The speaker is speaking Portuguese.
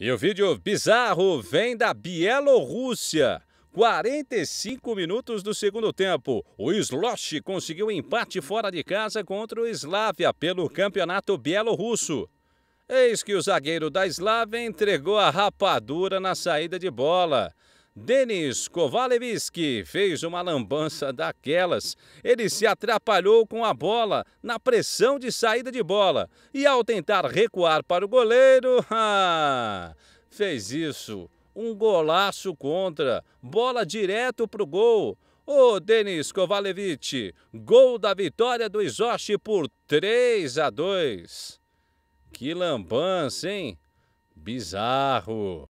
E o vídeo bizarro vem da Bielorrússia. 45 minutos do segundo tempo, o Slosh conseguiu empate fora de casa contra o Slavia pelo campeonato bielorrusso. Eis que o zagueiro da Slavia entregou a rapadura na saída de bola. Denis Kovalevski fez uma lambança daquelas. Ele se atrapalhou com a bola na pressão de saída de bola e, ao tentar recuar para o goleiro, fez isso. Um golaço contra, bola direto para o gol. O Denis Kovalevich, gol da vitória do Isoshi por 3 a 2. Que lambança, hein? Bizarro.